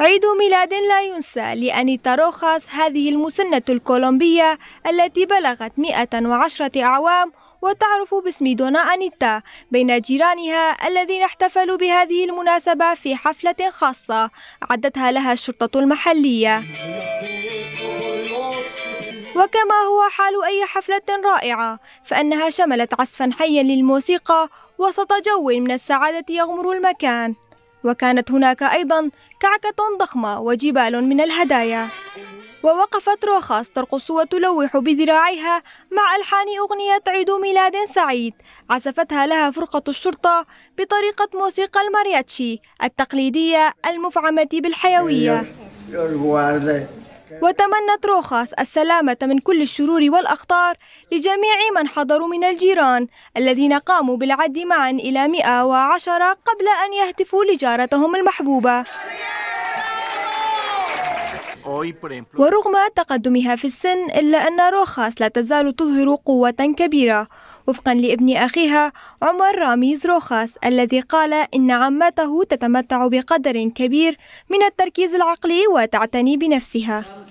عيد ميلاد لا ينسى لأنيتا روخاس هذه المسنة الكولومبية التي بلغت 110 أعوام وتعرف باسم دونا أنيتا بين جيرانها الذين احتفلوا بهذه المناسبة في حفلة خاصة عدتها لها الشرطة المحلية وكما هو حال أي حفلة رائعة فأنها شملت عزفا حيا للموسيقى وسط جو من السعادة يغمر المكان وكانت هناك أيضا كعكة ضخمة وجبال من الهدايا ووقفت روخاس ترقص وتلوح بذراعيها مع ألحان أغنية عيد ميلاد سعيد عزفتها لها فرقة الشرطة بطريقة موسيقى المارياتشي التقليدية المفعمة بالحيوية وتمنت روخاس السلامة من كل الشرور والأخطار لجميع من حضروا من الجيران الذين قاموا بالعد معا إلى 110 قبل أن يهتفوا لجارتهم المحبوبة ورغم تقدمها في السن إلا أن روخاس لا تزال تظهر قوة كبيرة وفقا لابن أخيها عمر راميز روخاس الذي قال إن عمته تتمتع بقدر كبير من التركيز العقلي وتعتني بنفسها